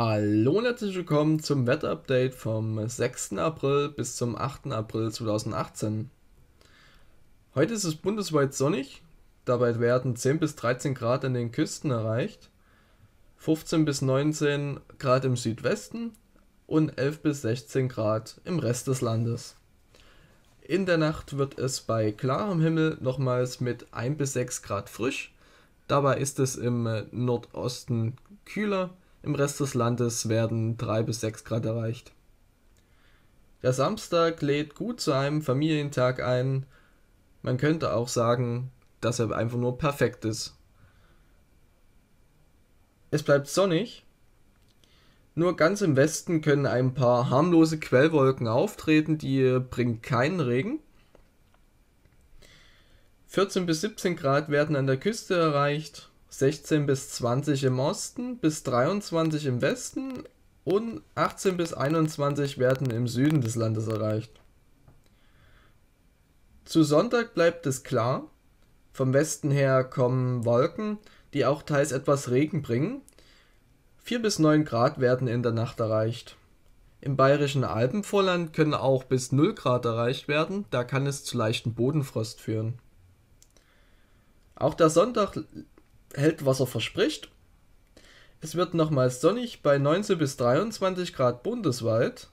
Hallo und herzlich willkommen zum Wetterupdate vom 6. April bis zum 8. April 2018. Heute ist es bundesweit sonnig, dabei werden 10 bis 13 Grad an den Küsten erreicht, 15 bis 19 Grad im Südwesten und 11 bis 16 Grad im Rest des Landes. In der Nacht wird es bei klarem Himmel nochmals mit 1 bis 6 Grad frisch, dabei ist es im Nordosten kühler im Rest des Landes werden 3 bis 6 Grad erreicht. Der Samstag lädt gut zu einem Familientag ein. Man könnte auch sagen, dass er einfach nur perfekt ist. Es bleibt sonnig. Nur ganz im Westen können ein paar harmlose Quellwolken auftreten, die bringen keinen Regen. 14 bis 17 Grad werden an der Küste erreicht. 16 bis 20 im Osten, bis 23 im Westen und 18 bis 21 werden im Süden des Landes erreicht. Zu Sonntag bleibt es klar. Vom Westen her kommen Wolken, die auch teils etwas Regen bringen. 4 bis 9 Grad werden in der Nacht erreicht. Im bayerischen Alpenvorland können auch bis 0 Grad erreicht werden, da kann es zu leichten Bodenfrost führen. Auch der Sonntag hält, was er verspricht. Es wird nochmals sonnig bei 19 bis 23 Grad bundesweit.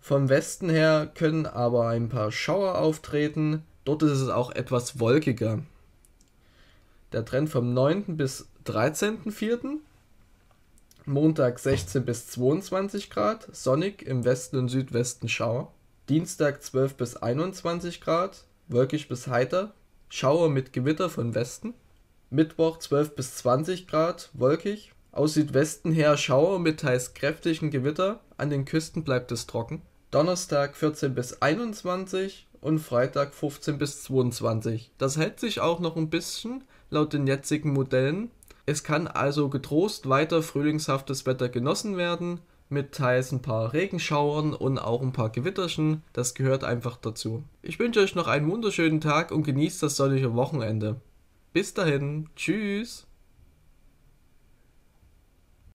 Vom Westen her können aber ein paar Schauer auftreten. Dort ist es auch etwas wolkiger. Der Trend vom 9. bis 13.04. Montag 16 bis 22 Grad, sonnig im Westen und Südwesten Schauer. Dienstag 12 bis 21 Grad, wolkig bis heiter, Schauer mit Gewitter von Westen. Mittwoch 12 bis 20 Grad, wolkig. Aus Südwesten her Schauer mit teils kräftigen Gewitter. An den Küsten bleibt es trocken. Donnerstag 14 bis 21 und Freitag 15 bis 22. Das hält sich auch noch ein bisschen laut den jetzigen Modellen. Es kann also getrost weiter frühlingshaftes Wetter genossen werden, mit teils ein paar Regenschauern und auch ein paar Gewitterchen. Das gehört einfach dazu. Ich wünsche euch noch einen wunderschönen Tag und genießt das sonnige Wochenende. Bis dahin, tschüss.